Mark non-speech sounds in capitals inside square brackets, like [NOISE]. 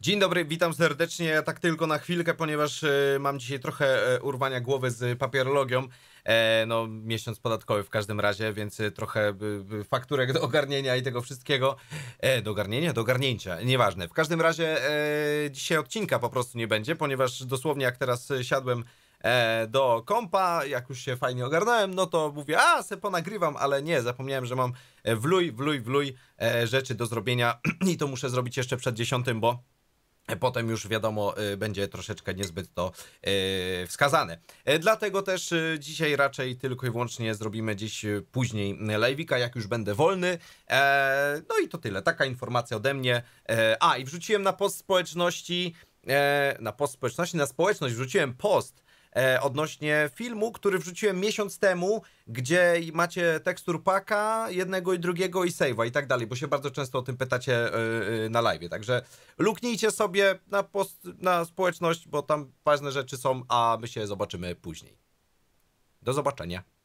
Dzień dobry, witam serdecznie. Ja tak tylko na chwilkę, ponieważ e, mam dzisiaj trochę e, urwania głowy z papierologią. E, no, miesiąc podatkowy w każdym razie, więc trochę fakturek do ogarnienia i tego wszystkiego. do ogarnienia? Do ogarnięcia, nieważne. W każdym razie dzisiaj odcinka po prostu nie będzie, ponieważ dosłownie jak teraz siadłem do kompa, jak już się fajnie ogarnąłem, no to mówię, a se ponagrywam, ale nie, zapomniałem, że mam wluj, wluj, wluj rzeczy do zrobienia [CLEARS THROAT] i to muszę zrobić jeszcze przed dziesiątym, bo Potem już wiadomo, y, będzie troszeczkę niezbyt to y, wskazane. Y, dlatego też dzisiaj raczej tylko i wyłącznie zrobimy gdzieś później live'ika, jak już będę wolny. E, no i to tyle. Taka informacja ode mnie. E, a, i wrzuciłem na post społeczności, e, na post społeczności, na społeczność wrzuciłem post E, odnośnie filmu, który wrzuciłem miesiąc temu, gdzie macie tekstur paka jednego i drugiego i save'a i tak dalej, bo się bardzo często o tym pytacie e, e, na live. Także luknijcie sobie na, post, na społeczność, bo tam ważne rzeczy są, a my się zobaczymy później. Do zobaczenia.